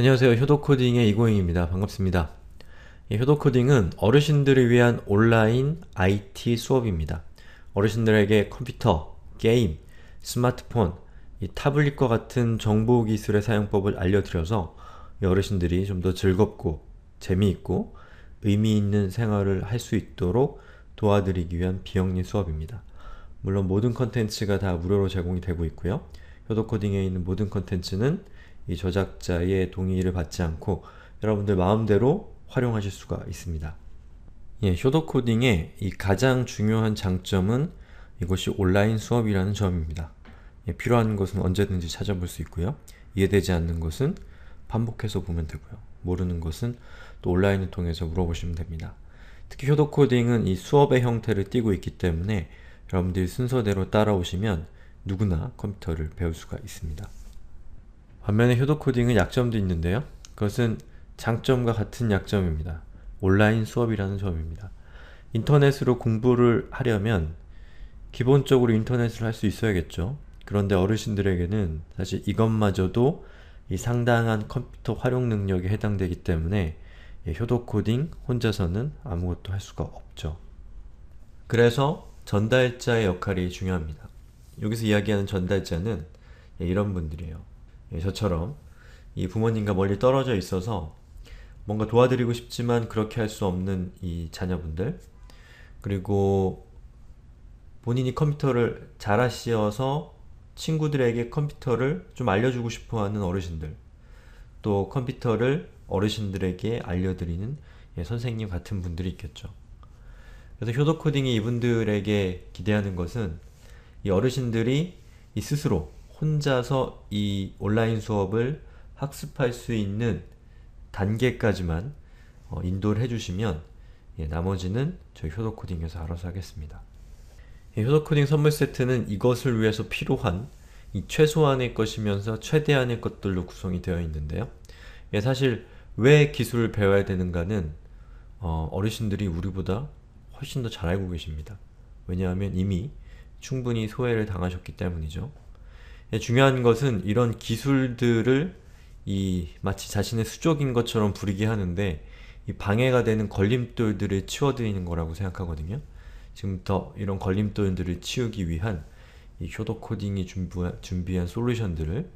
안녕하세요. 효도코딩의 이고잉입니다. 반갑습니다. 효도코딩은 어르신들을 위한 온라인 IT 수업입니다. 어르신들에게 컴퓨터, 게임, 스마트폰, 타블릿과 같은 정보기술의 사용법을 알려드려서 어르신들이 좀 더 즐겁고 재미있고 의미있는 생활을 할 수 있도록 도와드리기 위한 비영리 수업입니다. 물론 모든 컨텐츠가 다 무료로 제공이 되고 있고요. 효도코딩에 있는 모든 컨텐츠는 이 저작자의 동의를 받지 않고 여러분들 마음대로 활용하실 수가 있습니다. 예, 쇼더코딩의 이 가장 중요한 장점은 이것이 온라인 수업이라는 점입니다. 예, 필요한 것은 언제든지 찾아볼 수 있고요. 이해되지 않는 것은 반복해서 보면 되고요. 모르는 것은 또 온라인을 통해서 물어보시면 됩니다. 특히 쇼더코딩은 이 수업의 형태를 띠고 있기 때문에 여러분들이 순서대로 따라오시면 누구나 컴퓨터를 배울 수가 있습니다. 반면에 효도 코딩은 약점도 있는데요. 그것은 장점과 같은 약점입니다. 온라인 수업이라는 점입니다. 인터넷으로 공부를 하려면 기본적으로 인터넷을 할 수 있어야겠죠. 그런데 어르신들에게는 사실 이것마저도 이 상당한 컴퓨터 활용 능력에 해당되기 때문에 효도 코딩 혼자서는 아무것도 할 수가 없죠. 그래서 전달자의 역할이 중요합니다. 여기서 이야기하는 전달자는 이런 분들이에요. 예, 저처럼 이 부모님과 멀리 떨어져 있어서 뭔가 도와드리고 싶지만 그렇게 할 수 없는 이 자녀분들 그리고 본인이 컴퓨터를 잘 하시어서 친구들에게 컴퓨터를 좀 알려주고 싶어하는 어르신들 또 컴퓨터를 어르신들에게 알려드리는 예, 선생님 같은 분들이 있겠죠. 그래서 효도코딩이 이분들에게 기대하는 것은 이 어르신들이 이 스스로 혼자서 이 온라인 수업을 학습할 수 있는 단계까지만 어, 인도를 해주시면 예, 나머지는 저희 효도코딩에서 알아서 하겠습니다. 예, 효도코딩 선물 세트는 이것을 위해서 필요한 이 최소한의 것이면서 최대한의 것들로 구성이 되어 있는데요. 예, 사실 왜 기술을 배워야 되는가는 어, 어르신들이 우리보다 훨씬 더 잘 알고 계십니다. 왜냐하면 이미 충분히 소외를 당하셨기 때문이죠. 예, 중요한 것은 이런 기술들을 이 마치 자신의 수족인 것처럼 부리게 하는데 이 방해가 되는 걸림돌들을 치워드리는 거라고 생각하거든요. 지금부터 이런 걸림돌들을 치우기 위한 이 효도 코딩이 준비한 솔루션들을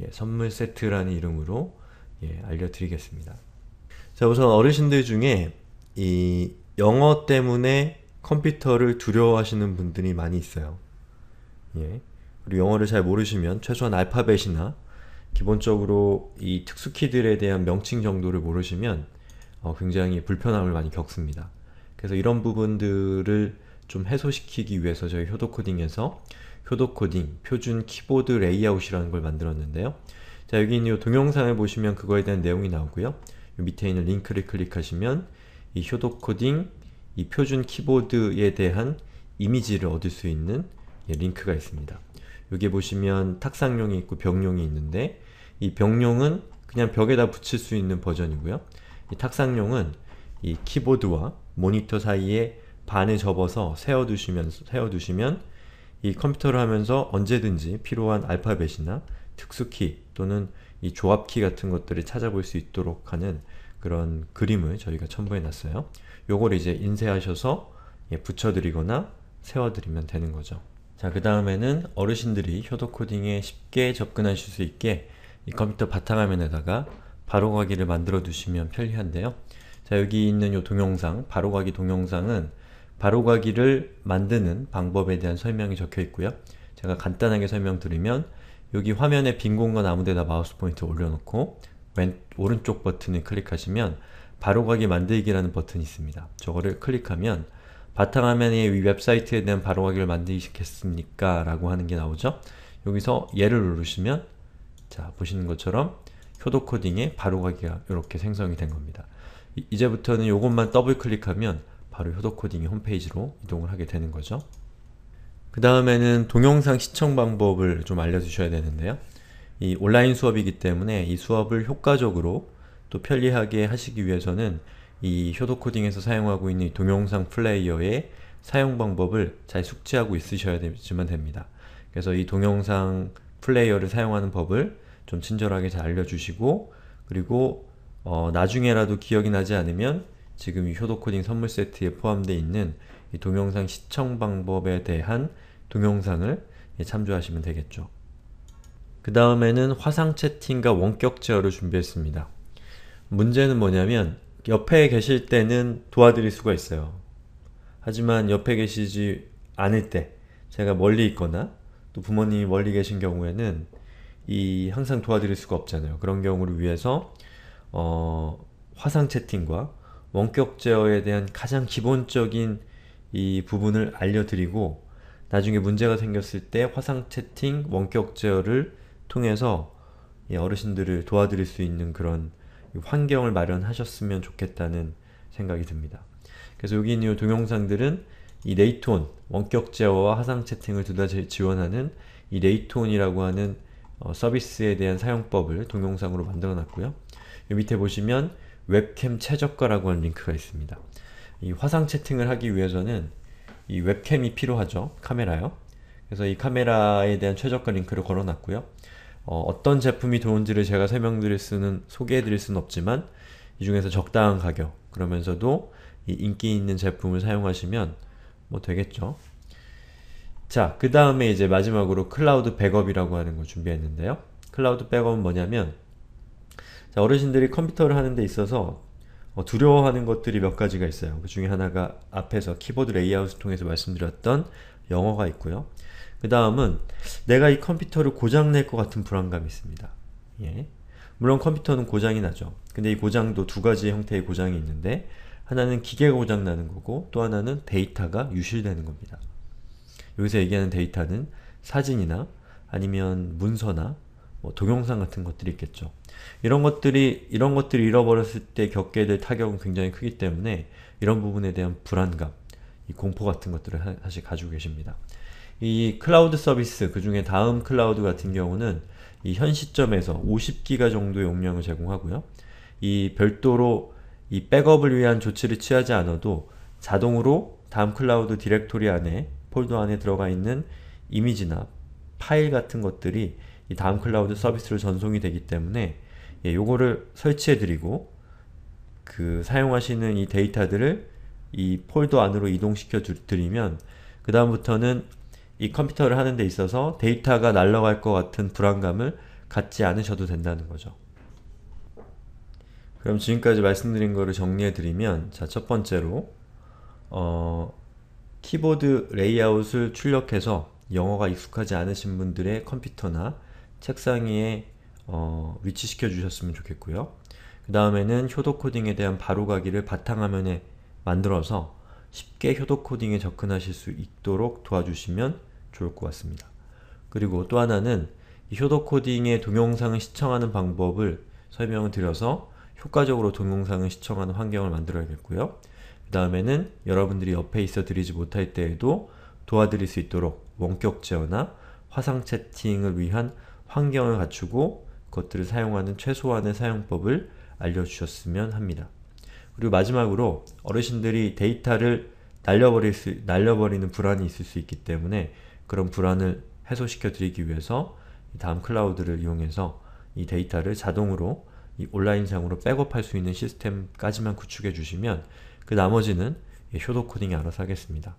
예, 선물 세트라는 이름으로 예, 알려드리겠습니다. 자 우선 어르신들 중에 이 영어 때문에 컴퓨터를 두려워하시는 분들이 많이 있어요. 예. 그리고 영어를 잘 모르시면 최소한 알파벳이나 기본적으로 이 특수키들에 대한 명칭 정도를 모르시면 어, 굉장히 불편함을 많이 겪습니다. 그래서 이런 부분들을 좀 해소시키기 위해서 저희 효도코딩에서 효도코딩 표준 키보드 레이아웃이라는 걸 만들었는데요. 자 여기 있는 이 동영상을 보시면 그거에 대한 내용이 나오고요. 밑에 있는 링크를 클릭하시면 이 효도코딩 이 표준 키보드에 대한 이미지를 얻을 수 있는 예, 링크가 있습니다. 여기 보시면 탁상용이 있고 병용이 있는데 이병용은 그냥 벽에다 붙일 수 있는 버전이고요. 이 탁상용은 이 키보드와 모니터 사이에 반을 접어서 세워두시면, 세워두시면 이 컴퓨터를 하면서 언제든지 필요한 알파벳이나 특수키 또는 이 조합키 같은 것들을 찾아볼 수 있도록 하는 그런 그림을 저희가 첨부해 놨어요. 요걸 이제 인쇄하셔서 예, 붙여드리거나 세워드리면 되는 거죠. 자, 그 다음에는 어르신들이 효도 코딩에 쉽게 접근하실 수 있게 이 컴퓨터 바탕화면에다가 바로가기를 만들어 두시면 편리한데요. 자, 여기 있는 이 동영상, 바로가기 동영상은 바로가기를 만드는 방법에 대한 설명이 적혀 있고요. 제가 간단하게 설명드리면 여기 화면에 빈 공간 아무데나 마우스 포인트 올려놓고 왼, 오른쪽 버튼을 클릭하시면 바로가기 만들기라는 버튼이 있습니다. 저거를 클릭하면 바탕화면에위 웹사이트에 대한 바로가기를 만드시겠습니까? 라고 하는 게 나오죠. 여기서 예를 누르시면 자 보시는 것처럼 효도 코딩의 바로가기가 이렇게 생성이 된 겁니다. 이, 이제부터는 이것만 더블 클릭하면 바로 효도 코딩의 홈페이지로 이동을 하게 되는 거죠. 그 다음에는 동영상 시청 방법을 좀 알려주셔야 되는데요. 이 온라인 수업이기 때문에 이 수업을 효과적으로 또 편리하게 하시기 위해서는 이 효도 코딩에서 사용하고 있는 동영상 플레이어의 사용 방법을 잘 숙지하고 있으셔야지만 됩니다. 그래서 이 동영상 플레이어를 사용하는 법을 좀 친절하게 잘 알려주시고 그리고 어, 나중에라도 기억이 나지 않으면 지금 이 효도코딩 선물 세트에 포함되어 있는 이 동영상 시청 방법에 대한 동영상을 예, 참조하시면 되겠죠. 그 다음에는 화상 채팅과 원격 제어를 준비했습니다. 문제는 뭐냐면 옆에 계실 때는 도와드릴 수가 있어요. 하지만 옆에 계시지 않을 때 제가 멀리 있거나 또 부모님이 멀리 계신 경우에는 이 항상 도와드릴 수가 없잖아요. 그런 경우를 위해서 어, 화상 채팅과 원격 제어에 대한 가장 기본적인 이 부분을 알려드리고 나중에 문제가 생겼을 때 화상 채팅 원격 제어를 통해서 어르신들을 도와드릴 수 있는 그런 환경을 마련하셨으면 좋겠다는 생각이 듭니다. 그래서 여기 있는 이 동영상들은 이 네이톤, 원격 제어와 화상 채팅을 둘 다 지원하는 이 네이톤이라고 하는 어, 서비스에 대한 사용법을 동영상으로 만들어 놨고요. 이 밑에 보시면 웹캠 최저가라고 하는 링크가 있습니다. 이 화상 채팅을 하기 위해서는 이 웹캠이 필요하죠. 카메라요. 그래서 이 카메라에 대한 최저가 링크를 걸어놨고요. 어, 떤 제품이 좋은지를 제가 설명드릴 수는 소개해드릴 수는 없지만 이 중에서 적당한 가격 그러면서도 인기 있는 제품을 사용하시면 뭐 되겠죠. 자, 그 다음에 이제 마지막으로 클라우드 백업이라고 하는 걸 준비했는데요. 클라우드 백업은 뭐냐면 자, 어르신들이 컴퓨터를 하는 데 있어서 어, 두려워하는 것들이 몇 가지가 있어요. 그 중에 하나가 앞에서 키보드 레이아웃을 통해서 말씀드렸던 영어가 있고요. 그 다음은 내가 이 컴퓨터를 고장낼 것 같은 불안감이 있습니다. 예. 물론 컴퓨터는 고장이 나죠. 근데 이 고장도 두가지 형태의 고장이 있는데 하나는 기계가 고장나는 거고 또 하나는 데이터가 유실되는 겁니다. 여기서 얘기하는 데이터는 사진이나 아니면 문서나 뭐 동영상 같은 것들이 있겠죠. 이런 것들이 이런 것들을 잃어버렸을 때 겪게 될 타격은 굉장히 크기 때문에 이런 부분에 대한 불안감, 이 공포 같은 것들을 사실 가지고 계십니다. 이 클라우드 서비스 그 중에 다음 클라우드 같은 경우는 이 현 시점에서 50기가 정도의 용량을 제공하고요. 이 별도로 이 백업을 위한 조치를 취하지 않아도 자동으로 다음 클라우드 디렉토리 안에 폴더 안에 들어가 있는 이미지나 파일 같은 것들이 이 다음 클라우드 서비스로 전송이 되기 때문에 예, 요거를 설치해드리고 그 사용하시는 이 데이터들을 이 폴더 안으로 이동시켜 드리면 그 다음부터는 이 컴퓨터를 하는 데 있어서 데이터가 날라갈 것 같은 불안감을 갖지 않으셔도 된다는 거죠. 그럼 지금까지 말씀드린 거를 정리해드리면 자첫 번째로 어, 키보드 레이아웃을 출력해서 영어가 익숙하지 않으신 분들의 컴퓨터나 책상 위에 어, 위치시켜 주셨으면 좋겠고요. 그 다음에는 효도 코딩에 대한 바로가기를 바탕화면에 만들어서 쉽게 효도 코딩에 접근하실 수 있도록 도와주시면 좋을 것 같습니다. 그리고 또 하나는 이 효도 코딩의 동영상을 시청하는 방법을 설명을 드려서 효과적으로 동영상을 시청하는 환경을 만들어야겠고요. 그 다음에는 여러분들이 옆에 있어 드리지 못할 때에도 도와드릴 수 있도록 원격 제어나 화상 채팅을 위한 환경을 갖추고 그것들을 사용하는 최소한의 사용법을 알려주셨으면 합니다. 그리고 마지막으로 어르신들이 데이터를 날려버릴 수, 날려버리는 불안이 있을 수 있기 때문에 그런 불안을 해소시켜 드리기 위해서 다음 클라우드를 이용해서 이 데이터를 자동으로 이 온라인상으로 백업할 수 있는 시스템까지만 구축해 주시면 그 나머지는 쇼도코딩이 알아서 하겠습니다.